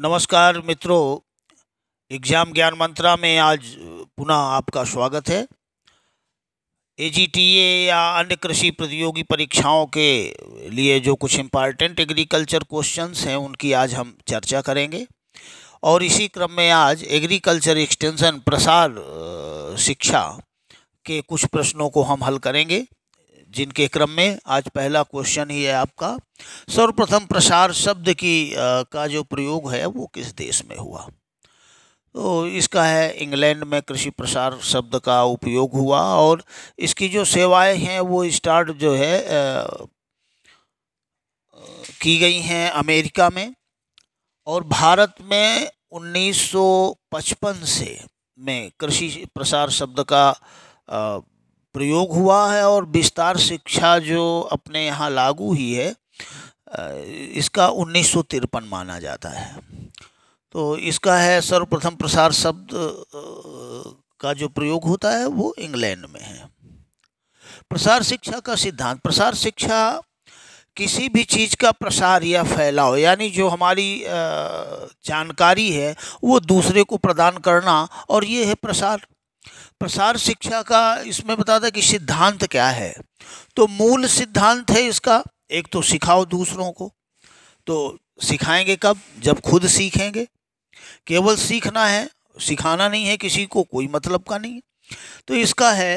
नमस्कार मित्रों एग्ज़ाम ज्ञान मंत्रा में आज पुनः आपका स्वागत है एजीटीए या अन्य कृषि प्रतियोगी परीक्षाओं के लिए जो कुछ इम्पॉर्टेंट एग्रीकल्चर क्वेश्चंस हैं उनकी आज हम चर्चा करेंगे और इसी क्रम में आज एग्रीकल्चर एक्सटेंशन प्रसार शिक्षा के कुछ प्रश्नों को हम हल करेंगे जिनके क्रम में आज पहला क्वेश्चन ही है आपका सर्वप्रथम प्रसार शब्द की आ, का जो प्रयोग है वो किस देश में हुआ तो इसका है इंग्लैंड में कृषि प्रसार शब्द का उपयोग हुआ और इसकी जो सेवाएं हैं वो स्टार्ट जो है आ, की गई हैं अमेरिका में और भारत में 1955 से में कृषि प्रसार शब्द का प्रयोग हुआ है और विस्तार शिक्षा जो अपने यहाँ लागू हुई है इसका उन्नीस माना जाता है तो इसका है सर्वप्रथम प्रसार शब्द का जो प्रयोग होता है वो इंग्लैंड में है प्रसार शिक्षा का सिद्धांत प्रसार शिक्षा किसी भी चीज़ का प्रसार या फैलाव यानी जो हमारी जानकारी है वो दूसरे को प्रदान करना और ये है प्रसार प्रसार शिक्षा का इसमें बताता है कि सिद्धांत क्या है तो मूल सिद्धांत है इसका एक तो सिखाओ दूसरों को तो सिखाएंगे कब जब खुद सीखेंगे केवल सीखना है सिखाना नहीं है किसी को कोई मतलब का नहीं तो इसका है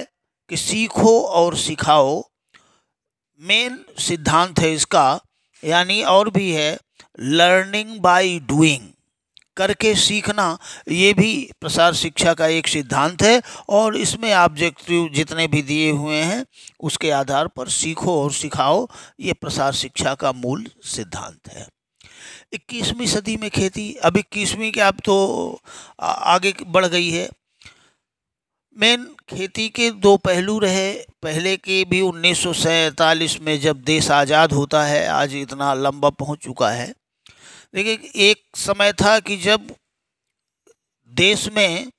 कि सीखो और सिखाओ मेन सिद्धांत है इसका यानी और भी है लर्निंग बाय डूइंग करके सीखना ये भी प्रसार शिक्षा का एक सिद्धांत है और इसमें ऑब्जेक्टिव जितने भी दिए हुए हैं उसके आधार पर सीखो और सिखाओ ये प्रसार शिक्षा का मूल सिद्धांत है इक्कीसवीं सदी में खेती अब इक्कीसवीं के अब तो आगे बढ़ गई है मेन खेती के दो पहलू रहे पहले के भी उन्नीस में जब देश आज़ाद होता है आज इतना लंबा पहुंच चुका है देखिए एक समय था कि जब देश में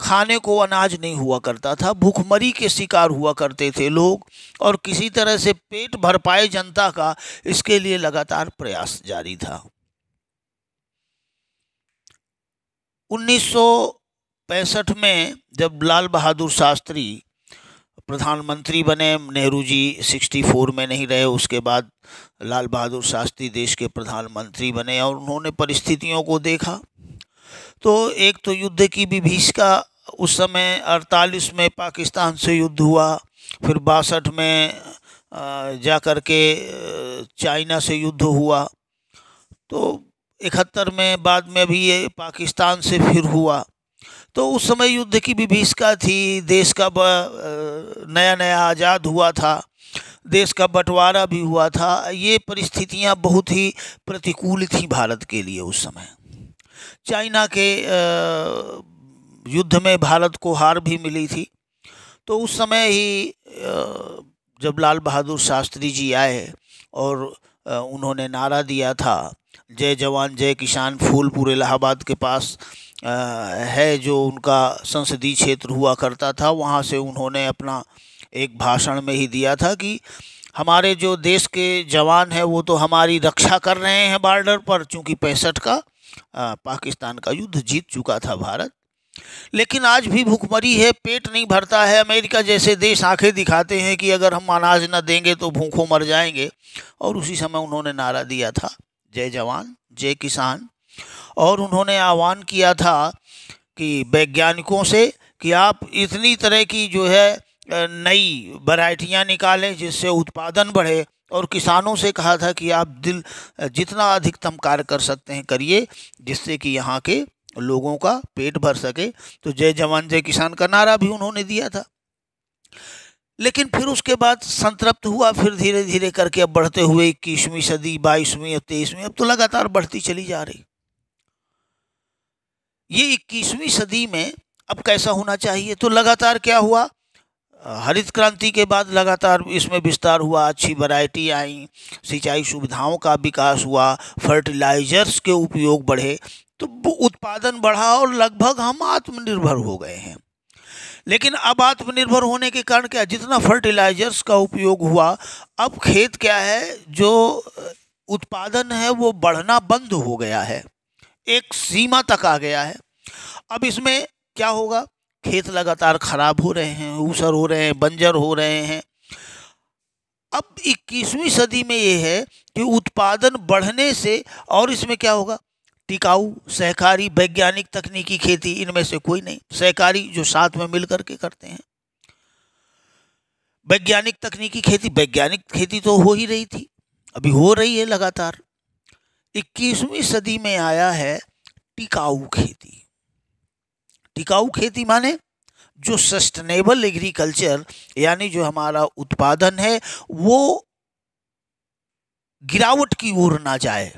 खाने को अनाज नहीं हुआ करता था भूखमरी के शिकार हुआ करते थे लोग और किसी तरह से पेट भर पाए जनता का इसके लिए लगातार प्रयास जारी था 1965 में जब लाल बहादुर शास्त्री प्रधानमंत्री बने नेहरू जी 64 में नहीं रहे उसके बाद लाल बहादुर शास्त्री देश के प्रधानमंत्री बने और उन्होंने परिस्थितियों को देखा तो एक तो युद्ध की विभीषिका उस समय अड़तालीस में पाकिस्तान से युद्ध हुआ फिर बासठ में जा कर के चाइना से युद्ध हुआ तो इकहत्तर में बाद में भी ये पाकिस्तान से फिर हुआ तो उस समय युद्ध की विभीषिका थी देश का नया नया आज़ाद हुआ था देश का बंटवारा भी हुआ था ये परिस्थितियां बहुत ही प्रतिकूल थी भारत के लिए उस समय चाइना के युद्ध में भारत को हार भी मिली थी तो उस समय ही जब लाल बहादुर शास्त्री जी आए और उन्होंने नारा दिया था जय जवान जय किसान फूलपुर इलाहाबाद के पास है जो उनका संसदीय क्षेत्र हुआ करता था वहाँ से उन्होंने अपना एक भाषण में ही दिया था कि हमारे जो देश के जवान हैं वो तो हमारी रक्षा कर रहे हैं बॉर्डर पर चूँकि पैंसठ का पाकिस्तान का युद्ध जीत चुका था भारत लेकिन आज भी भूखमरी है पेट नहीं भरता है अमेरिका जैसे देश आंखें दिखाते हैं कि अगर हम अनाज न देंगे तो भूखों मर जाएंगे और उसी समय उन्होंने नारा दिया था जय जवान जय किसान और उन्होंने आह्वान किया था कि वैज्ञानिकों से कि आप इतनी तरह की जो है नई वैरायटियाँ निकालें जिससे उत्पादन बढ़े और किसानों से कहा था कि आप दिल जितना अधिकतम कार्य कर सकते हैं करिए जिससे कि यहाँ के लोगों का पेट भर सके तो जय जवान जय किसान का नारा भी उन्होंने दिया था लेकिन फिर उसके बाद संतृप्त हुआ फिर धीरे धीरे करके अब बढ़ते हुए इक्कीसवीं सदी बाईसवीं और तेईसवीं अब तो लगातार बढ़ती चली जा रही ये इक्कीसवीं सदी में अब कैसा होना चाहिए तो लगातार क्या हुआ हरित क्रांति के बाद लगातार इसमें विस्तार हुआ अच्छी वैरायटी आई सिंचाई सुविधाओं का विकास हुआ फर्टिलाइजर्स के उपयोग बढ़े तो उत्पादन बढ़ा और लगभग हम आत्मनिर्भर हो गए हैं लेकिन अब आत्मनिर्भर होने के कारण क्या जितना फर्टिलाइजर्स का उपयोग हुआ अब खेत क्या है जो उत्पादन है वो बढ़ना बंद हो गया है एक सीमा तक आ गया है अब इसमें क्या होगा खेत लगातार खराब हो रहे हैं ऊसर हो रहे हैं बंजर हो रहे हैं अब 21वीं सदी में ये है कि उत्पादन बढ़ने से और इसमें क्या होगा टिकाऊ सहकारी वैज्ञानिक तकनीकी खेती इनमें से कोई नहीं सहकारी जो साथ में मिल करके करते हैं वैज्ञानिक तकनीकी खेती वैज्ञानिक खेती तो हो ही रही थी अभी हो रही है लगातार इक्कीसवीं सदी में आया है टिकाऊ खेती टिकाऊ खेती माने जो सस्टेनेबल एग्रीकल्चर यानी जो हमारा उत्पादन है वो गिरावट की ओर ना जाए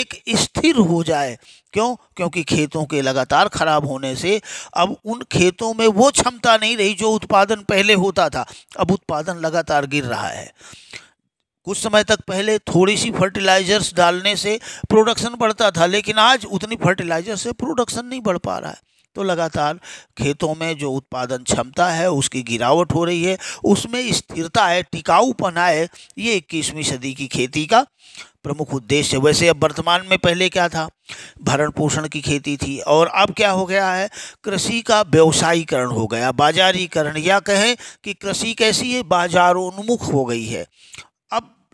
एक स्थिर हो जाए क्यों क्योंकि खेतों के लगातार खराब होने से अब उन खेतों में वो क्षमता नहीं रही जो उत्पादन पहले होता था अब उत्पादन लगातार गिर रहा है कुछ समय तक पहले थोड़ी सी फर्टिलाइजर्स डालने से प्रोडक्शन बढ़ता था लेकिन आज उतनी फर्टिलाइजर से प्रोडक्शन नहीं बढ़ पा रहा है तो लगातार खेतों में जो उत्पादन क्षमता है उसकी गिरावट हो रही है उसमें स्थिरता है टिकाऊपन आए ये इक्कीसवीं सदी की खेती का प्रमुख उद्देश्य वैसे अब वर्तमान में पहले क्या था भरण पोषण की खेती थी और अब क्या हो गया है कृषि का व्यवसायीकरण हो गया बाजारीकरण या कहें कि कृषि कैसी है बाजारोन्मुख हो गई है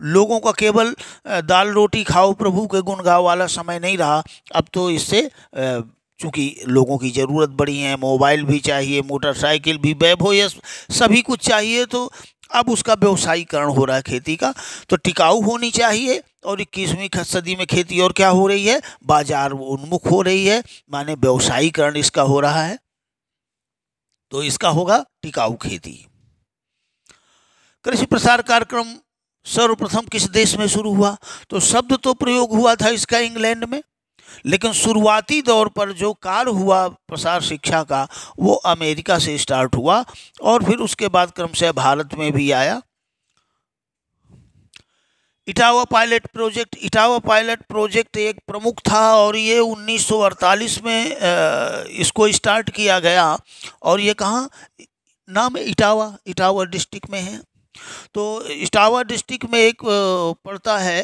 लोगों का केवल दाल रोटी खाओ प्रभु के गुण गाओ वाला समय नहीं रहा अब तो इससे चूँकि लोगों की ज़रूरत बड़ी है मोबाइल भी चाहिए मोटरसाइकिल भी बैब हो या सभी कुछ चाहिए तो अब उसका व्यवसायीकरण हो रहा है खेती का तो टिकाऊ होनी चाहिए और इक्कीसवीं सदी में खेती और क्या हो रही है बाजार उन्मुख हो रही है माने व्यवसायीकरण इसका हो रहा है तो इसका होगा टिकाऊ खेती कृषि प्रसार कार्यक्रम सर्वप्रथम किस देश में शुरू हुआ तो शब्द तो प्रयोग हुआ था इसका इंग्लैंड में लेकिन शुरुआती दौर पर जो कार्य हुआ प्रसार शिक्षा का वो अमेरिका से स्टार्ट हुआ और फिर उसके बाद क्रमशः भारत में भी आया Etawah pilot project Etawah pilot project एक प्रमुख था और ये 1948 में इसको स्टार्ट किया गया और ये कहाँ नाम इटावा इटावा डिस्ट्रिक्ट में है तो इटावा डिस्ट्रिक्ट में एक पड़ता है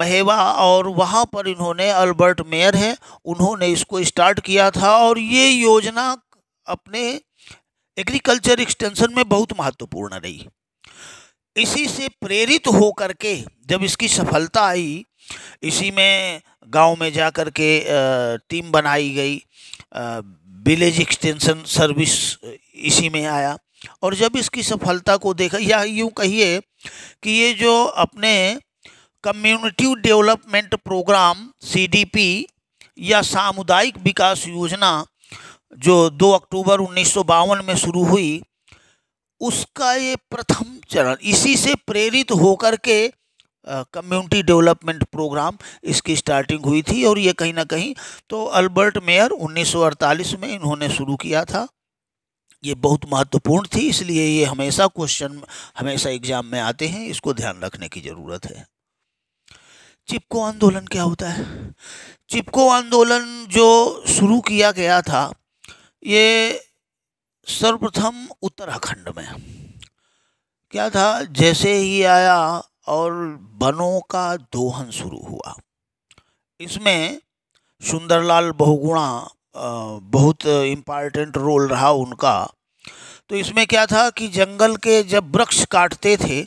महेवा और वहाँ पर इन्होंने अल्बर्ट मेयर हैं उन्होंने इसको स्टार्ट किया था और ये योजना अपने एग्रीकल्चर एक्सटेंशन में बहुत महत्वपूर्ण रही इसी से प्रेरित हो के जब इसकी सफलता आई इसी में गांव में जा कर के टीम बनाई गई विलेज एक्सटेंशन सर्विस इसी में आया और जब इसकी सफलता को देखा या यूँ कहिए कि ये जो अपने कम्युनिटी डेवलपमेंट प्रोग्राम सीडीपी या सामुदायिक विकास योजना जो 2 अक्टूबर उन्नीस में शुरू हुई उसका ये प्रथम चरण इसी से प्रेरित होकर के कम्युनिटी डेवलपमेंट प्रोग्राम इसकी स्टार्टिंग हुई थी और ये कहीं ना कहीं तो अल्बर्ट मेयर 1948 में इन्होंने शुरू किया था ये बहुत महत्वपूर्ण थी इसलिए ये हमेशा क्वेश्चन हमेशा एग्जाम में आते हैं इसको ध्यान रखने की ज़रूरत है चिपको आंदोलन क्या होता है चिपको आंदोलन जो शुरू किया गया था ये सर्वप्रथम उत्तराखंड में क्या था जैसे ही आया और वनों का दोहन शुरू हुआ इसमें सुंदरलाल बहुगुणा बहुत इम्पॉर्टेंट रोल रहा उनका तो इसमें क्या था कि जंगल के जब वृक्ष काटते थे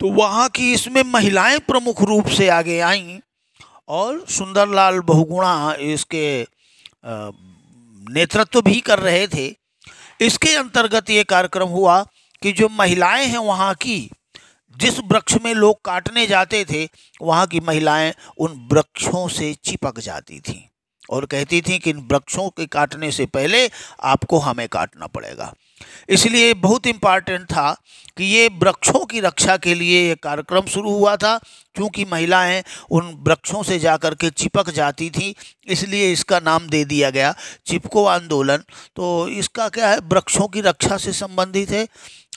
तो वहाँ की इसमें महिलाएं प्रमुख रूप से आगे आईं और सुंदरलाल बहुगुणा इसके नेतृत्व भी कर रहे थे इसके अंतर्गत ये कार्यक्रम हुआ कि जो महिलाएं हैं वहाँ की जिस वृक्ष में लोग काटने जाते थे वहाँ की महिलाएं उन वृक्षों से चिपक जाती थीं और कहती थी कि इन वृक्षों के काटने से पहले आपको हमें काटना पड़ेगा इसलिए बहुत इम्पॉर्टेंट था कि ये वृक्षों की रक्षा के लिए ये कार्यक्रम शुरू हुआ था क्योंकि महिलाएं उन वृक्षों से जा कर के चिपक जाती थीं इसलिए इसका नाम दे दिया गया चिपको आंदोलन तो इसका क्या है वृक्षों की रक्षा से संबंधित है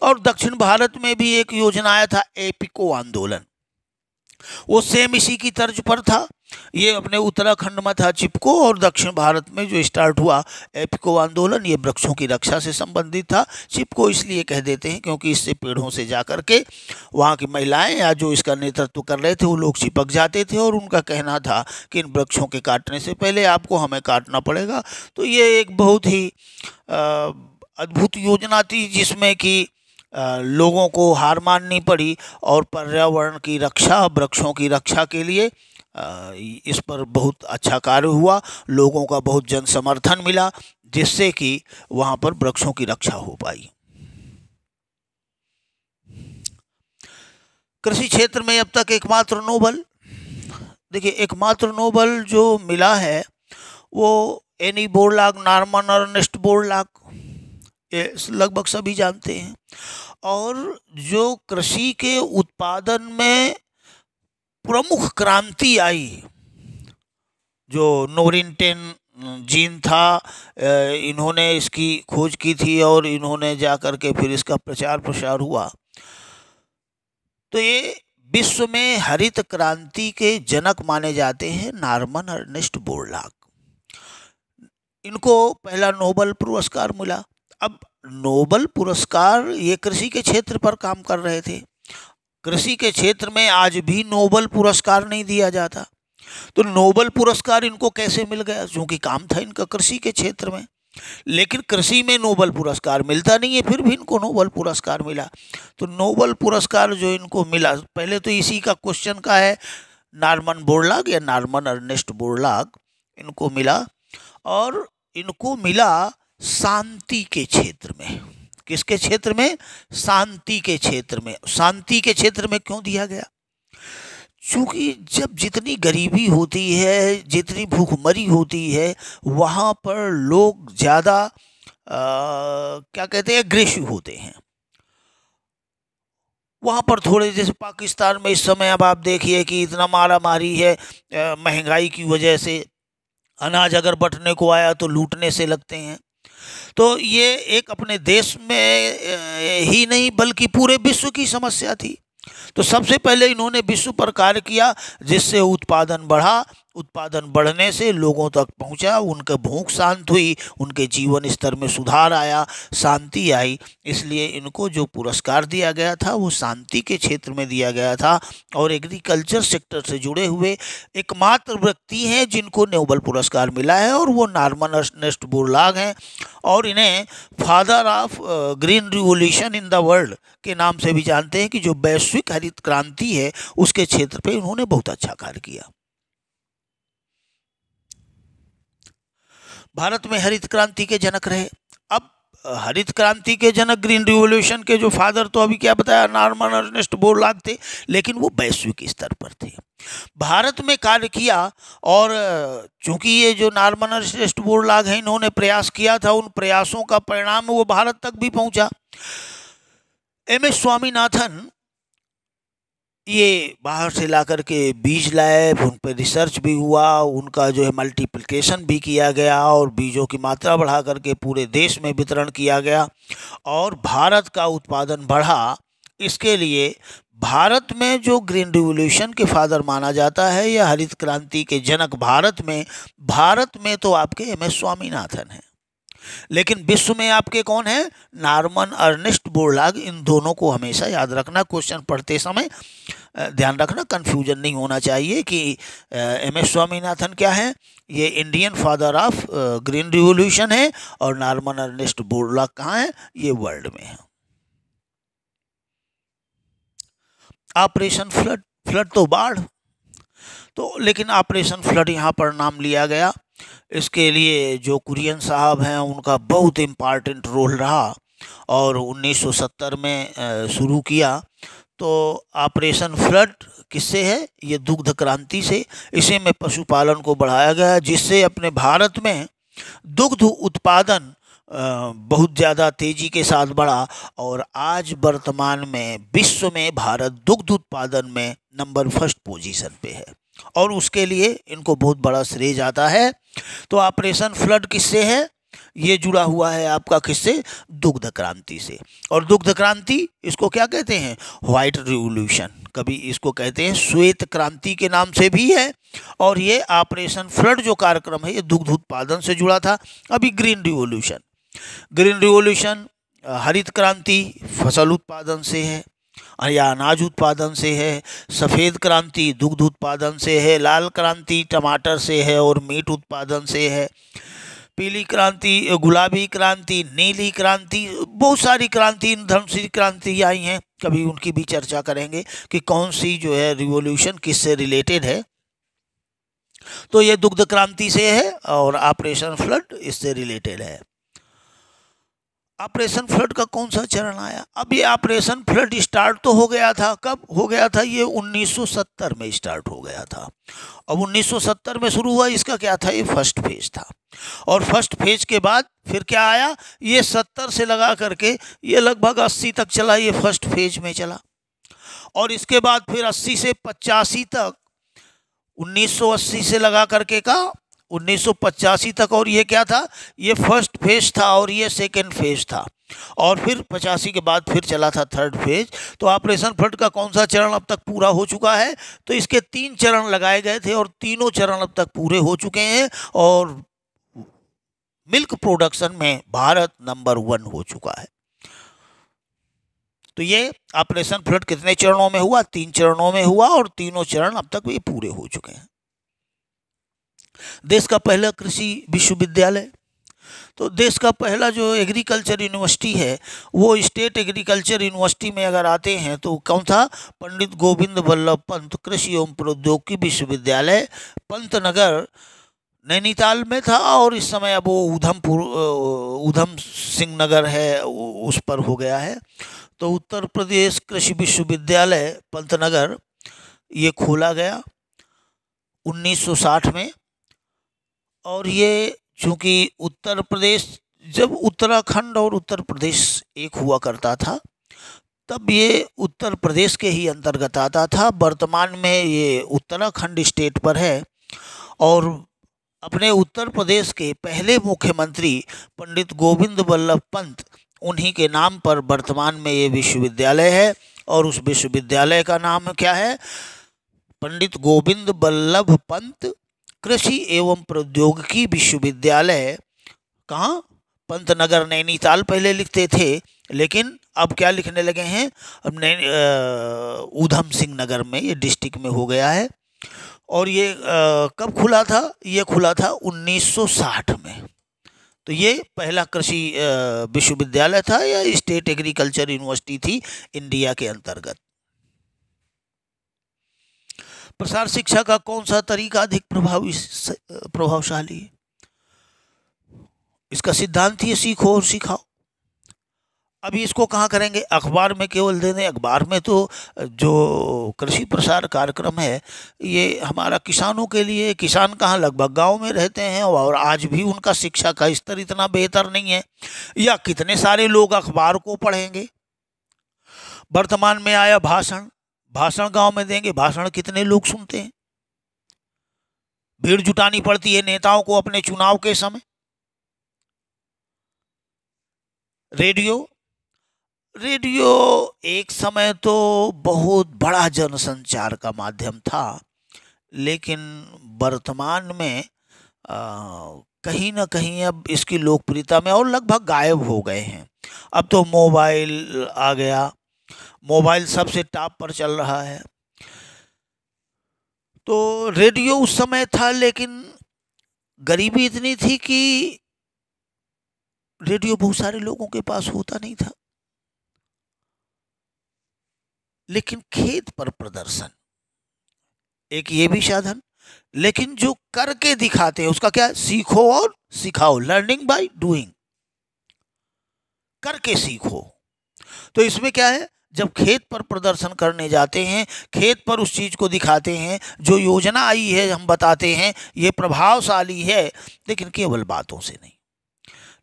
और दक्षिण भारत में भी एक योजना आया था एपिको आंदोलन वो सेम इसी की तर्ज पर था ये अपने उत्तराखंड में था चिपको और दक्षिण भारत में जो स्टार्ट हुआ एपिको आंदोलन ये वृक्षों की रक्षा से संबंधित था चिपको इसलिए कह देते हैं क्योंकि इससे पेड़ों से जा कर के वहाँ की महिलाएं या जो इसका नेतृत्व कर रहे थे वो लोग चिपक जाते थे और उनका कहना था कि इन वृक्षों के काटने से पहले आपको हमें काटना पड़ेगा तो ये एक बहुत ही अद्भुत योजना थी जिसमें कि लोगों को हार माननी पड़ी और पर्यावरण की रक्षा वृक्षों की रक्षा के लिए इस पर बहुत अच्छा कार्य हुआ लोगों का बहुत जन समर्थन मिला जिससे कि वहाँ पर वृक्षों की रक्षा हो पाई कृषि क्षेत्र में अब तक एकमात्र नोबल देखिए एकमात्र नोबल जो मिला है वो एनी बोरलाग नार्मन और नेस्ट बोरलाग लगभग सभी जानते हैं और जो कृषि के उत्पादन में प्रमुख क्रांति आई जो नोरिनटेन जीन था इन्होंने इसकी खोज की थी और इन्होंने जा कर के फिर इसका प्रचार प्रसार हुआ तो ये विश्व में हरित क्रांति के जनक माने जाते हैं नार्मन अर्निस्ट बोरलाक इनको पहला नोबल पुरस्कार मिला अब नोबल पुरस्कार ये कृषि के क्षेत्र पर काम कर रहे थे कृषि के क्षेत्र में आज भी नोबल पुरस्कार नहीं दिया जाता तो नोबल पुरस्कार इनको कैसे मिल गया क्योंकि काम था इनका कृषि के क्षेत्र में लेकिन कृषि में नोबल पुरस्कार मिलता नहीं है फिर भी इनको नोबल पुरस्कार मिला तो नोबल पुरस्कार जो इनको मिला पहले तो इसी का क्वेश्चन का है नार्मन बोरलाग या नार्मन अर्नेस्ट बोरलाग इनको मिला और इनको मिला शांति के क्षेत्र में किसके क्षेत्र में शांति के क्षेत्र में शांति के क्षेत्र में क्यों दिया गया चूँकि जब जितनी गरीबी होती है जितनी भूखमरी होती है वहाँ पर लोग ज़्यादा क्या कहते हैं ग्रेशु होते हैं वहाँ पर थोड़े जैसे पाकिस्तान में इस समय अब आप देखिए कि इतना मारा मारी है महंगाई की वजह से अनाज अगर बटने को आया तो लूटने से लगते हैं तो ये एक अपने देश में ही नहीं बल्कि पूरे विश्व की समस्या थी तो सबसे पहले इन्होंने विश्व पर कार्य किया जिससे उत्पादन बढ़ा उत्पादन बढ़ने से लोगों तक पहुंचा उनका भूख शांत हुई उनके जीवन स्तर में सुधार आया शांति आई इसलिए इनको जो पुरस्कार दिया गया था वो शांति के क्षेत्र में दिया गया था और एग्रीकल्चर सेक्टर से जुड़े हुए एकमात्र व्यक्ति हैं जिनको नोबल पुरस्कार मिला है और वो नार्मन नेस्ट बुरलाग हैं और इन्हें father of green revolution in the world के नाम से भी जानते हैं कि जो वैश्विक हरित क्रांति है उसके क्षेत्र पर इन्होंने बहुत अच्छा कार्य किया भारत में हरित क्रांति के जनक रहे अब हरित क्रांति के जनक ग्रीन रिवोल्यूशन के जो फादर तो अभी क्या बताया नार्मन अर्नेस्ट बोरलाग थे लेकिन वो वैश्विक स्तर पर थे भारत में कार्य किया और चूंकि ये जो नॉर्मन अर्नेस्ट बोरलाग हैं इन्होंने प्रयास किया था उन प्रयासों का परिणाम वो भारत तक भी पहुंचा एम एस स्वामीनाथन ये बाहर से ला कर के बीज लाए उन पर रिसर्च भी हुआ उनका जो है मल्टीप्लिकेशन भी किया गया और बीजों की मात्रा बढ़ा करके पूरे देश में वितरण किया गया और भारत का उत्पादन बढ़ा इसके लिए भारत में जो ग्रीन रिवोल्यूशन के फादर माना जाता है या हरित क्रांति के जनक भारत में भारत में तो आपके एम एस स्वामीनाथन हैं लेकिन विश्व में आपके कौन है नॉर्मन अर्निस्ट बोर्लाग इन दोनों को हमेशा याद रखना क्वेश्चन पढ़ते समय ध्यान रखना कंफ्यूजन नहीं होना चाहिए कि एम एस स्वामीनाथन क्या है ये Indian father of green revolution है और नॉर्मन अर्निस्ट बोरलाग कहाँ है ये वर्ल्ड में है ऑपरेशन फ्लड फ्लड तो बाढ़ तो लेकिन ऑपरेशन फ्लड यहाँ पर नाम लिया गया इसके लिए जो कुरियन साहब हैं उनका बहुत इम्पॉर्टेंट रोल रहा और 1970 में शुरू किया तो ऑपरेशन फ्लड किससे है ये दुग्ध क्रांति से इसे में पशुपालन को बढ़ाया गया जिससे अपने भारत में दुग्ध उत्पादन बहुत ज़्यादा तेज़ी के साथ बढ़ा और आज वर्तमान में विश्व में भारत दुग्ध उत्पादन में नंबर फर्स्ट पोजीशन पे है और उसके लिए इनको बहुत बड़ा श्रेय जाता है तो ऑपरेशन फ्लड किससे है ये जुड़ा हुआ है आपका किससे दुग्ध क्रांति से और दुग्ध क्रांति इसको क्या कहते हैं व्हाइट रिवोल्यूशन कभी इसको कहते हैं श्वेत क्रांति के नाम से भी है और ये ऑपरेशन फ्लड जो कार्यक्रम है ये दुग्ध उत्पादन से जुड़ा था अभी ग्रीन रिवोल्यूशन ग्रीन रिवोल्यूशन हरित क्रांति फसल उत्पादन से है या अनाज उत्पादन से है सफ़ेद क्रांति दुग्ध उत्पादन से है लाल क्रांति टमाटर से है और मीट उत्पादन से है पीली क्रांति गुलाबी क्रांति नीली क्रांति बहुत सारी क्रांति इन धर्म सी क्रांति आई हैं कभी उनकी भी चर्चा करेंगे कि कौन सी जो है रिवोल्यूशन किससे रिलेटेड है तो ये दुग्ध क्रांति से है और ऑपरेशन फ्लड इससे रिलेटेड है ऑपरेशन फ्लड का कौन सा चरण आया अब ये ऑपरेशन फ्लड स्टार्ट तो हो गया था कब हो गया था ये 1970 में स्टार्ट हो गया था अब 1970 में शुरू हुआ इसका क्या था ये फर्स्ट फेज था और फर्स्ट फेज के बाद फिर क्या आया ये 70 से लगा करके ये लगभग 80 तक चला ये फर्स्ट फेज में चला और इसके बाद फिर अस्सी से पचासी तक उन्नीस से लगा करके का उन्नीस तक और ये क्या था ये फर्स्ट फेज था और ये सेकेंड फेज था और फिर पचासी के बाद फिर चला था थर्ड फेज तो ऑपरेशन फ्लड का कौन सा चरण अब तक पूरा हो चुका है तो इसके तीन चरण लगाए गए थे और तीनों चरण अब तक पूरे हो चुके हैं और मिल्क प्रोडक्शन में भारत नंबर वन हो चुका है तो ये ऑपरेशन फ्लड कितने चरणों में हुआ तीन चरणों में हुआ और तीनों चरण अब तक ये पूरे हो चुके हैं देश का पहला कृषि विश्वविद्यालय तो देश का पहला जो एग्रीकल्चर यूनिवर्सिटी है वो स्टेट एग्रीकल्चर यूनिवर्सिटी में अगर आते हैं तो कौन था पंडित गोविंद वल्लभ पंत कृषि एवं प्रौद्योगिकी विश्वविद्यालय पंत नगर नैनीताल में था और इस समय अब वो उधमपुर ऊधम सिंह नगर है उस पर हो गया है तो उत्तर प्रदेश कृषि विश्वविद्यालय पंत नगर ये खोला गया उन्नीस में और ये चूँकि उत्तर प्रदेश जब उत्तराखंड और उत्तर प्रदेश एक हुआ करता था तब ये उत्तर प्रदेश के ही अंतर्गत आता था वर्तमान में ये उत्तराखंड स्टेट पर है और अपने उत्तर प्रदेश के पहले मुख्यमंत्री पंडित गोविंद वल्लभ पंत उन्हीं के नाम पर वर्तमान में ये विश्वविद्यालय है और उस विश्वविद्यालय का नाम क्या है पंडित गोविंद वल्लभ पंत कृषि एवं प्रौद्योगिकी विश्वविद्यालय कहाँ पंतनगर नैनीताल पहले लिखते थे लेकिन अब क्या लिखने लगे हैं अब ऊधम सिंह नगर में ये डिस्ट्रिक्ट में हो गया है और ये आ, कब खुला था ये खुला था 1960 में तो ये पहला कृषि विश्वविद्यालय था या स्टेट एग्रीकल्चर यूनिवर्सिटी थी इंडिया के अंतर्गत प्रसार शिक्षा का कौन सा तरीका अधिक प्रभावी प्रभावशाली है इसका सिद्धांत ही सीखो और सिखाओ अभी इसको कहाँ करेंगे अखबार में केवल दे दें अखबार में तो जो कृषि प्रसार कार्यक्रम है ये हमारा किसानों के लिए किसान कहाँ लगभग गांव में रहते हैं और आज भी उनका शिक्षा का स्तर इतना बेहतर नहीं है या कितने सारे लोग अखबार को पढ़ेंगे वर्तमान में आया भाषण भाषण गांव में देंगे भाषण कितने लोग सुनते हैं भीड़ जुटानी पड़ती है नेताओं को अपने चुनाव के समय रेडियो रेडियो एक समय तो बहुत बड़ा जनसंचार का माध्यम था लेकिन वर्तमान में कहीं ना कहीं अब इसकी लोकप्रियता में और लगभग गायब हो गए हैं अब तो मोबाइल आ गया मोबाइल सबसे टॉप पर चल रहा है तो रेडियो उस समय था लेकिन गरीबी इतनी थी कि रेडियो बहुत सारे लोगों के पास होता नहीं था लेकिन खेत पर प्रदर्शन एक ये भी साधन लेकिन जो करके दिखाते हैं उसका क्या है सीखो और सिखाओ लर्निंग बाय डूइंग करके सीखो तो इसमें क्या है जब खेत पर प्रदर्शन करने जाते हैं खेत पर उस चीज़ को दिखाते हैं जो योजना आई है हम बताते हैं ये प्रभावशाली है लेकिन केवल बातों से नहीं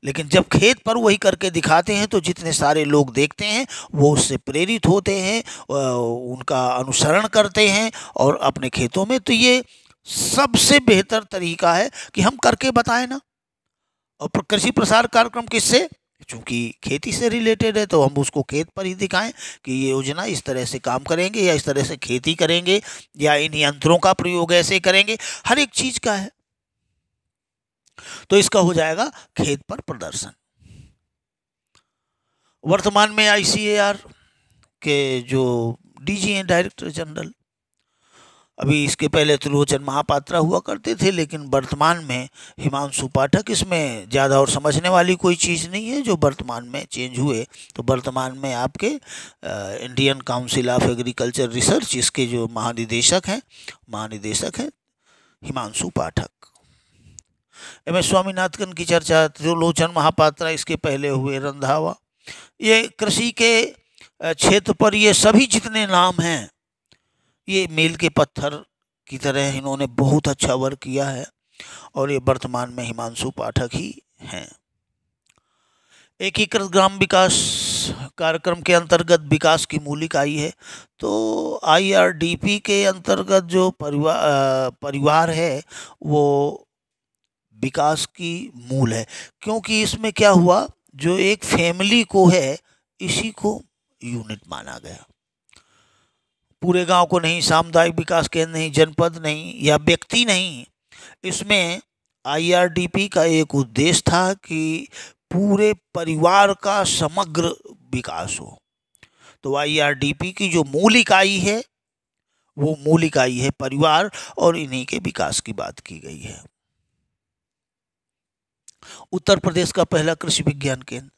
लेकिन जब खेत पर वही करके दिखाते हैं तो जितने सारे लोग देखते हैं वो उससे प्रेरित होते हैं उनका अनुसरण करते हैं और अपने खेतों में तो ये सबसे बेहतर तरीका है कि हम करके बताएं ना और कृषि प्रसार कार्यक्रम किससे चूंकि खेती से रिलेटेड है तो हम उसको खेत पर ही दिखाएं कि ये योजना इस तरह से काम करेंगे या इस तरह से खेती करेंगे या इन यंत्रों का प्रयोग ऐसे करेंगे हर एक चीज़ का है तो इसका हो जाएगा खेत पर प्रदर्शन वर्तमान में आईसीएआर के जो डीजीए हैं डायरेक्टर जनरल अभी इसके पहले त्रिलोचन तो महापात्रा हुआ करते थे लेकिन वर्तमान में हिमांशु पाठक इसमें ज़्यादा और समझने वाली कोई चीज़ नहीं है जो वर्तमान में चेंज हुए तो वर्तमान में आपके Indian council of agriculture research इसके जो महानिदेशक हैं महानिदेशक हैं हिमांशु पाठक एम एस स्वामीनाथकन की चर्चा त्रिलोचन तो महापात्रा इसके पहले हुए रंधावा ये कृषि के क्षेत्र पर ये सभी जितने नाम हैं ये मील के पत्थर की तरह इन्होंने बहुत अच्छा वर्क किया है और ये वर्तमान में हिमांशु पाठक ही हैं एकीकृत ग्राम विकास कार्यक्रम के अंतर्गत विकास की मूलिक आई है तो आईआरडीपी के अंतर्गत जो परिवार परिवार है वो विकास की मूल है क्योंकि इसमें क्या हुआ जो एक फैमिली को है इसी को यूनिट माना गया पूरे गांव को नहीं सामुदायिक विकास केंद्र नहीं जनपद नहीं या व्यक्ति नहीं इसमें आईआरडीपी का एक उद्देश्य था कि पूरे परिवार का समग्र विकास हो तो आईआरडीपी की जो मूल इकाई है वो मूल इकाई है परिवार और इन्हीं के विकास की बात की गई है उत्तर प्रदेश का पहला कृषि विज्ञान केंद्र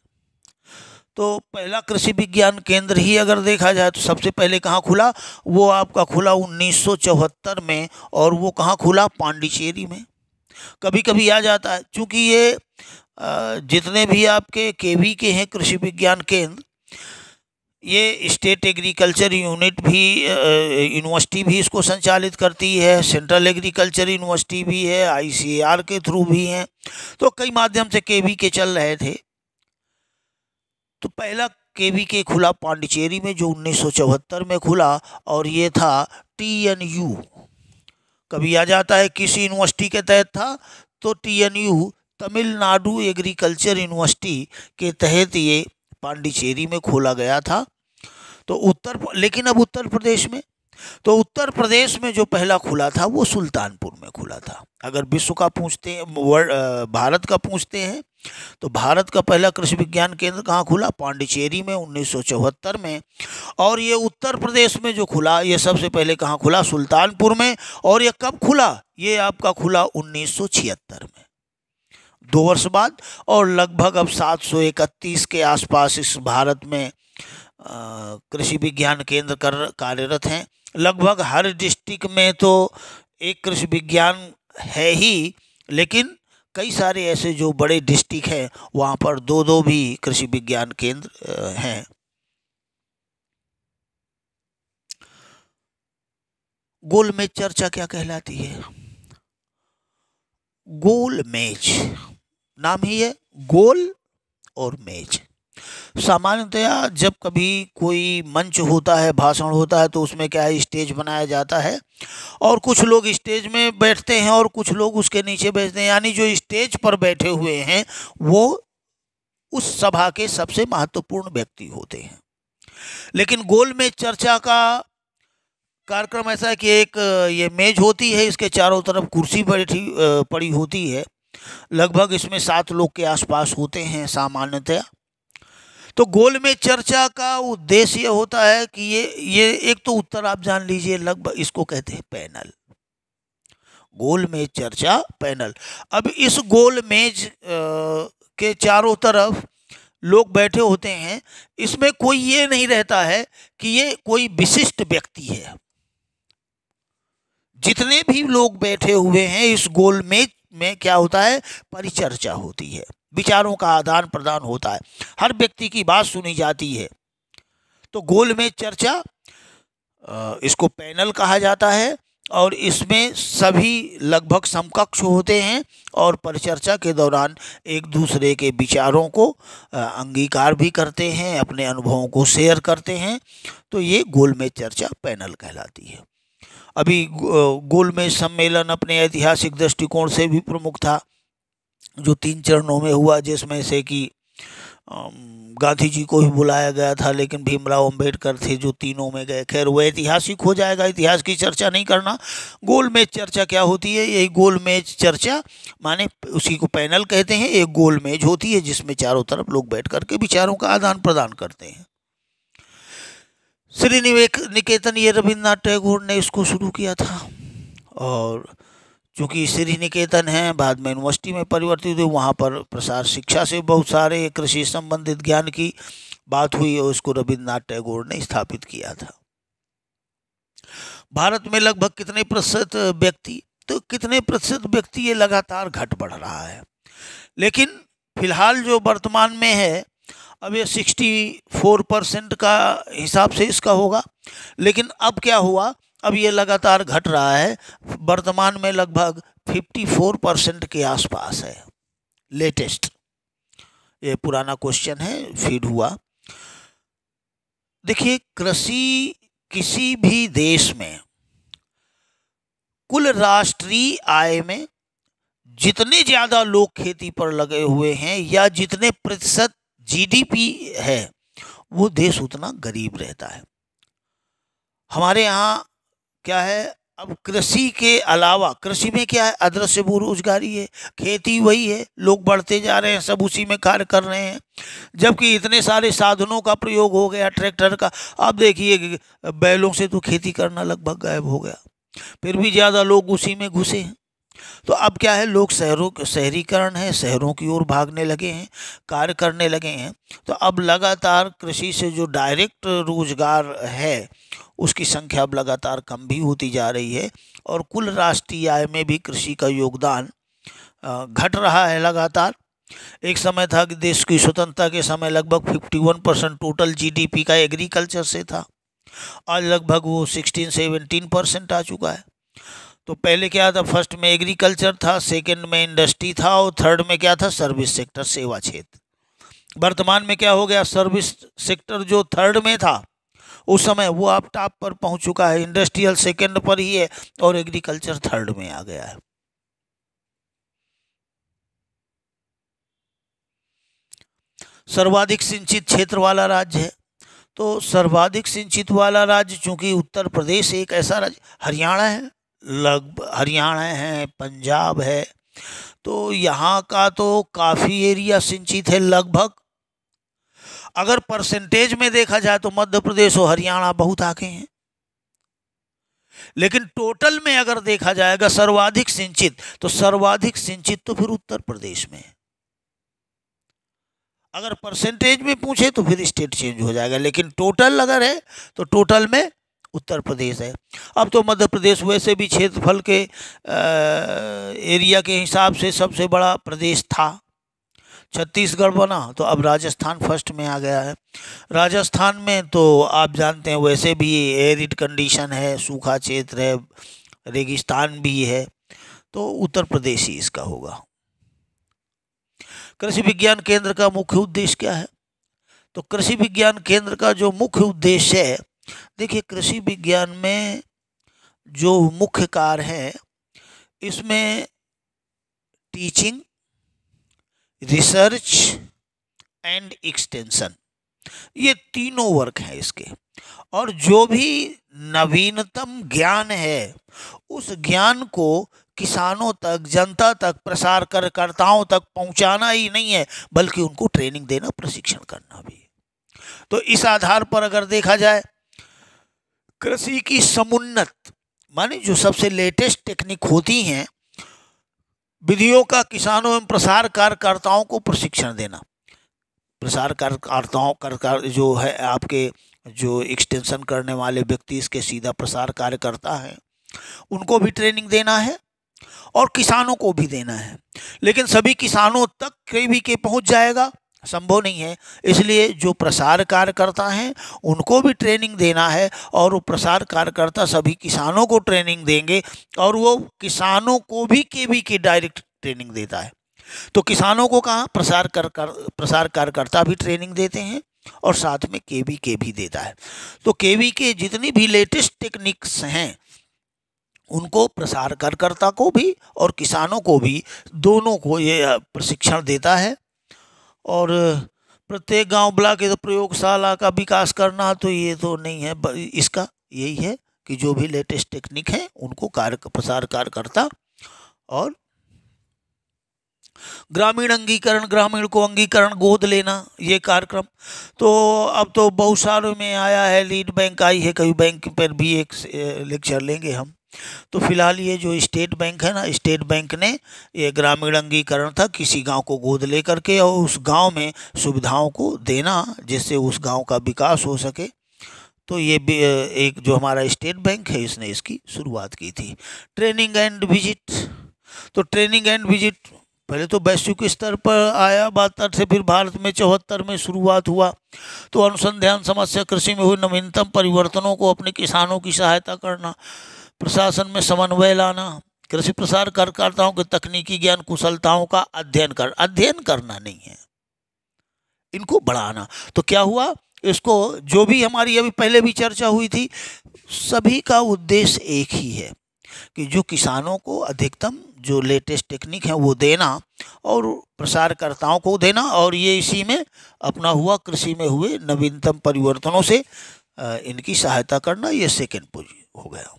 तो पहला कृषि विज्ञान केंद्र ही अगर देखा जाए तो सबसे पहले कहाँ खुला वो आपका खुला उन्नीस में और वो कहाँ खुला पांडिचेरी में कभी कभी आ जाता है क्योंकि ये जितने भी आपके केवी के हैं कृषि विज्ञान केंद्र ये स्टेट एग्रीकल्चर यूनिट भी यूनिवर्सिटी भी इसको संचालित करती है सेंट्रल एग्रीकल्चर यूनिवर्सिटी भी है आईसीएआर के थ्रू भी हैं तो कई माध्यम से केवी के चल रहे थे तो पहला के वी के खुला पांडिचेरी में जो उन्नीस में खुला और ये था टी एन यू कभी आ जाता है किसी यूनिवर्सिटी के तहत था तो T N U Tamil Nadu agriculture university के तहत ये पांडिचेरी में खोला गया था तो उत्तर लेकिन अब उत्तर प्रदेश में तो उत्तर प्रदेश में जो पहला खुला था वो सुल्तानपुर में खुला था अगर विश्व का पूछते हैं भारत का पूछते हैं तो भारत का पहला कृषि विज्ञान केंद्र कहाँ खुला पांडिचेरी में उन्नीस में और ये उत्तर प्रदेश में जो खुला ये सबसे पहले कहाँ खुला सुल्तानपुर में और ये कब खुला ये आपका खुला उन्नीस में दो वर्ष बाद और लगभग अब 731 के आसपास इस भारत में कृषि विज्ञान केंद्र कर कार्यरत हैं लगभग हर डिस्ट्रिक्ट में तो एक कृषि विज्ञान है ही लेकिन कई सारे ऐसे जो बड़े डिस्ट्रिक्ट हैं वहाँ पर दो दो भी कृषि विज्ञान केंद्र हैं गोल मेज चर्चा क्या कहलाती है गोल मेज नाम ही है गोल और मेज सामान्यतया जब कभी कोई मंच होता है भाषण होता है तो उसमें क्या है स्टेज बनाया जाता है और कुछ लोग स्टेज में बैठते हैं और कुछ लोग उसके नीचे बैठते हैं यानी जो स्टेज पर बैठे हुए हैं वो उस सभा के सबसे महत्वपूर्ण व्यक्ति होते हैं लेकिन गोल में चर्चा का कार्यक्रम ऐसा है कि एक ये मेज होती है इसके चारों तरफ कुर्सी बैठी पड़ी होती है लगभग इसमें सात लोग के आसपास होते हैं सामान्यतया तो गोल में चर्चा का उद्देश्य यह होता है कि ये ये एक तो उत्तर आप जान लीजिए लगभग इसको कहते हैं पैनल गोल में चर्चा पैनल अब इस गोल मेज के चारों तरफ लोग बैठे होते हैं इसमें कोई ये नहीं रहता है कि ये कोई विशिष्ट व्यक्ति है जितने भी लोग बैठे हुए हैं इस गोल मेज में क्या होता है परिचर्चा होती है विचारों का आदान प्रदान होता है हर व्यक्ति की बात सुनी जाती है तो गोल में चर्चा इसको पैनल कहा जाता है और इसमें सभी लगभग समकक्ष होते हैं और परिचर्चा के दौरान एक दूसरे के विचारों को अंगीकार भी करते हैं अपने अनुभवों को शेयर करते हैं तो ये गोल में चर्चा पैनल कहलाती है अभी गोल में सम्मेलन अपने ऐतिहासिक दृष्टिकोण से भी प्रमुख था जो तीन चरणों में हुआ जिसमें से कि गांधी जी को भी बुलाया गया था लेकिन भीमराव अंबेडकर थे जो तीनों में गए खैर वह ऐतिहासिक हो जाएगा इतिहास की चर्चा नहीं करना गोल मेज चर्चा क्या होती है यही गोल मेज चर्चा माने उसी को पैनल कहते हैं एक गोल मेज होती है जिसमें चारों तरफ लोग बैठ करके विचारों का आदान प्रदान करते हैं श्री निवेक निकेतन ये रविन्द्रनाथ टैगोर ने इसको शुरू किया था और चूँकि श्री निकेतन है बाद में यूनिवर्सिटी में परिवर्तित हुई वहाँ पर प्रसार शिक्षा से बहुत सारे कृषि संबंधित ज्ञान की बात हुई और उसको रविन्द्रनाथ टैगोर ने स्थापित किया था भारत में लगभग कितने प्रतिशत व्यक्ति तो कितने प्रतिशत व्यक्ति ये लगातार घट बढ़ रहा है लेकिन फिलहाल जो वर्तमान में है अब ये सिक्सटी फोर परसेंट का हिसाब से इसका होगा लेकिन अब क्या हुआ अब ये लगातार घट रहा है वर्तमान में लगभग 54 परसेंट के आसपास है लेटेस्ट ये पुराना क्वेश्चन है फीड हुआ देखिए कृषि किसी भी देश में कुल राष्ट्रीय आय में जितने ज़्यादा लोग खेती पर लगे हुए हैं या जितने प्रतिशत जीडीपी है वो देश उतना गरीब रहता है हमारे यहाँ क्या है अब कृषि के अलावा कृषि में क्या है अदृश्य बेरोजगारी है खेती वही है लोग बढ़ते जा रहे हैं सब उसी में कार्य कर रहे हैं जबकि इतने सारे साधनों का प्रयोग हो गया ट्रैक्टर का अब देखिए बैलों से तो खेती करना लगभग गायब हो गया फिर भी ज़्यादा लोग उसी में घुसे हैं तो अब क्या है लोग शहरों के शहरीकरण है शहरों की ओर भागने लगे हैं कार्य करने लगे हैं तो अब लगातार कृषि से जो डायरेक्ट रोजगार है उसकी संख्या अब लगातार कम भी होती जा रही है और कुल राष्ट्रीय आय में भी कृषि का योगदान घट रहा है लगातार एक समय था कि देश की स्वतंत्रता के समय लगभग 51 परसेंट टोटल जीडीपी का एग्रीकल्चर से था आज लगभग वो 16 17 परसेंट आ चुका है तो पहले क्या था फर्स्ट में एग्रीकल्चर था सेकंड में इंडस्ट्री था और थर्ड में क्या था सर्विस सेक्टर सेवा क्षेत्र वर्तमान में क्या हो गया सर्विस सेक्टर जो थर्ड में था उस समय वो अब टॉप पर पहुंच चुका है इंडस्ट्रियल सेकेंड पर ही है और एग्रीकल्चर थर्ड में आ गया है सर्वाधिक सिंचित क्षेत्र वाला राज्य है तो सर्वाधिक सिंचित वाला राज्य चूंकि उत्तर प्रदेश एक ऐसा राज्य हरियाणा है लगभग हरियाणा है पंजाब है तो यहाँ का तो काफ़ी एरिया सिंचित है लगभग अगर परसेंटेज में देखा जाए तो मध्य प्रदेश और हरियाणा बहुत आगे हैं लेकिन टोटल में अगर देखा जाएगा सर्वाधिक सिंचित तो सर्वाधिक सिंचित तो फिर उत्तर प्रदेश में है अगर परसेंटेज में पूछे तो फिर स्टेट चेंज हो जाएगा लेकिन टोटल अगर है तो टोटल में उत्तर प्रदेश है अब तो मध्य प्रदेश वैसे भी क्षेत्रफल के आ, एरिया के हिसाब से सबसे बड़ा प्रदेश था छत्तीसगढ़ बना तो अब राजस्थान फर्स्ट में आ गया है राजस्थान में तो आप जानते हैं वैसे भी एरिड कंडीशन है सूखा क्षेत्र है रेगिस्तान भी है तो उत्तर प्रदेश ही इसका होगा कृषि विज्ञान केंद्र का मुख्य उद्देश्य क्या है तो कृषि विज्ञान केंद्र का जो मुख्य उद्देश्य है देखिए कृषि विज्ञान में जो मुख्य कार्य है इसमें टीचिंग रिसर्च एंड एक्सटेंशन ये तीनों वर्क हैं इसके और जो भी नवीनतम ज्ञान है उस ज्ञान को किसानों तक जनता तक प्रसार करकर्ताओं तक पहुंचाना ही नहीं है बल्कि उनको ट्रेनिंग देना प्रशिक्षण करना भी तो इस आधार पर अगर देखा जाए कृषि की समुन्नत माने जो सबसे लेटेस्ट टेक्निक होती हैं विधियों का किसानों एवं प्रसार कार्यकर्ताओं को प्रशिक्षण देना प्रसार कार्यकर्ताओं कर जो है आपके जो एक्सटेंशन करने वाले व्यक्ति इसके सीधा प्रसार कार्यकर्ता हैं उनको भी ट्रेनिंग देना है और किसानों को भी देना है लेकिन सभी किसानों तक कई भी के पहुंच जाएगा संभव नहीं है इसलिए जो प्रसार कार्यकर्ता हैं उनको भी ट्रेनिंग देना है और वो प्रसार कार्यकर्ता सभी किसानों को ट्रेनिंग देंगे और वो किसानों को भी के बी की डायरेक्ट ट्रेनिंग देता है तो किसानों को कहाँ प्रसार कर, कर प्रसार कार्यकर्ता भी ट्रेनिंग देते हैं और साथ में के बी के भी देता है तो के बी के जितनी भी लेटेस्ट टेक्निक्स हैं उनको प्रसार कार्यकर्ता को भी और किसानों को भी दोनों को ये प्रशिक्षण देता है और प्रत्येक गांव ब्लॉक के तो प्रयोगशाला का विकास करना तो ये तो नहीं है इसका यही है कि जो भी लेटेस्ट टेक्निक है उनको कार्य प्रसार कार्यकर्ता और ग्रामीण अंगीकरण ग्रामीण को अंगीकरण गोद लेना ये कार्यक्रम तो अब तो बहुत सालों में आया है लीड बैंक आई है कभी बैंक पर भी एक लेक्चर लेंगे हम तो फिलहाल ये जो स्टेट बैंक है ना स्टेट बैंक ने ये ग्रामीण अंगीकरण था किसी गांव को गोद ले करके और उस गांव में सुविधाओं को देना जिससे उस गांव का विकास हो सके तो ये एक जो हमारा स्टेट बैंक है इसने इसकी शुरुआत की थी ट्रेनिंग एंड विजिट तो ट्रेनिंग एंड विजिट पहले तो वैश्विक स्तर पर आया बहत्तर से फिर भारत में चौहत्तर में शुरुआत हुआ तो अनुसंधान समस्या कृषि में हुई नवीनतम परिवर्तनों को अपने किसानों की सहायता करना प्रशासन में समन्वय लाना कृषि प्रसार कार्यकर्ताओं के तकनीकी ज्ञान कुशलताओं का अध्ययन कर अध्ययन करना नहीं है इनको बढ़ाना तो क्या हुआ इसको जो भी हमारी अभी पहले भी चर्चा हुई थी सभी का उद्देश्य एक ही है कि जो किसानों को अधिकतम जो लेटेस्ट टेक्निक है वो देना और प्रसारकर्ताओं को देना और ये इसी में अपना हुआ कृषि में हुए नवीनतम परिवर्तनों से इनकी सहायता करना ये सेकेंड पोजी हो गया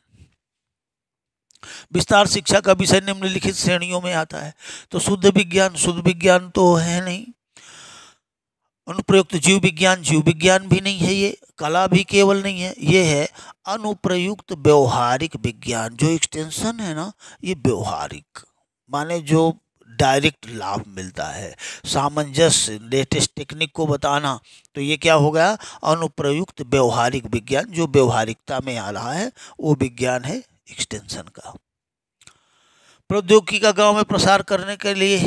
विस्तार शिक्षा का विषय निम्नलिखित श्रेणियों में आता है तो शुद्ध विज्ञान शुद्ध विज्ञान तो है नहीं अनुप्रयुक्त जीव विज्ञान जीव विज्ञान भी नहीं है ये कला भी केवल नहीं है ये है अनुप्रयुक्त व्यवहारिक विज्ञान जो एक्सटेंशन है ना ये व्यवहारिक माने जो डायरेक्ट लाभ मिलता है सामंजस्य लेटेस्ट टेक्निक को बताना तो ये क्या हो गया अनुप्रयुक्त व्यवहारिक विज्ञान जो व्यवहारिकता में आ रहा है वो विज्ञान है एक्सटेंशन का प्रौद्योगिकी का गांव में प्रसार करने के लिए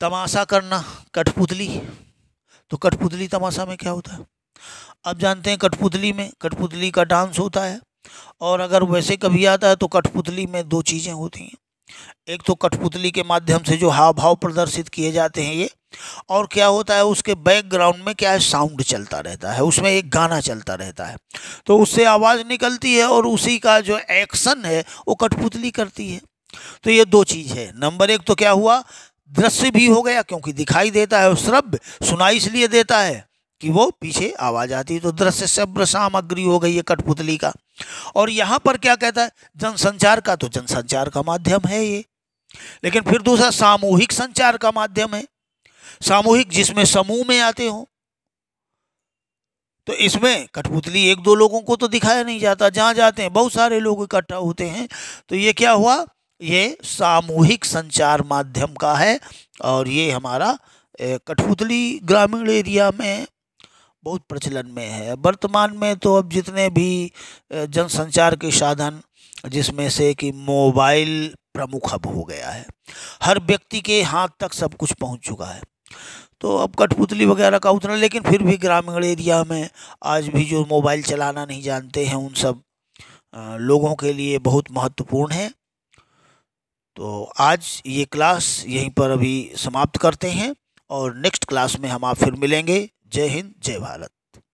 तमाशा करना कठपुतली तो कठपुतली तमाशा में क्या होता है अब जानते हैं कठपुतली में कठपुतली का डांस होता है और अगर वैसे कभी आता है तो कठपुतली में दो चीज़ें होती हैं एक तो कठपुतली के माध्यम से जो हाव भाव प्रदर्शित किए जाते हैं ये और क्या होता है उसके बैकग्राउंड में क्या है साउंड चलता रहता है उसमें एक गाना चलता रहता है तो उससे आवाज़ निकलती है और उसी का जो एक्शन है वो कठपुतली करती है तो ये दो चीज़ है नंबर एक तो क्या हुआ दृश्य भी हो गया क्योंकि दिखाई देता है और श्रव्य सुनाई इसलिए देता है कि वो पीछे आवाज आती तो दृश्य शब्द सामग्री हो गई है कठपुतली का और यहां पर क्या कहता है जनसंचार का तो जनसंचार का माध्यम है ये लेकिन फिर दूसरा सामूहिक संचार का माध्यम है सामूहिक जिसमें समूह में आते हो तो इसमें कठपुतली एक दो लोगों को तो दिखाया नहीं जाता जहां जाते हैं बहुत सारे लोग इकट्ठा होते हैं तो ये क्या हुआ ये सामूहिक संचार माध्यम का है और ये हमारा कठपुतली ग्रामीण एरिया में बहुत प्रचलन में है वर्तमान में तो अब जितने भी जनसंचार के साधन जिसमें से कि मोबाइल प्रमुख अब हो गया है हर व्यक्ति के हाथ तक सब कुछ पहुंच चुका है तो अब कठपुतली वगैरह का उतना लेकिन फिर भी ग्रामीण एरिया में आज भी जो मोबाइल चलाना नहीं जानते हैं उन सब लोगों के लिए बहुत महत्वपूर्ण है तो आज ये क्लास यहीं पर अभी समाप्त करते हैं और नेक्स्ट क्लास में हम आप फिर मिलेंगे जय हिंद जय भारत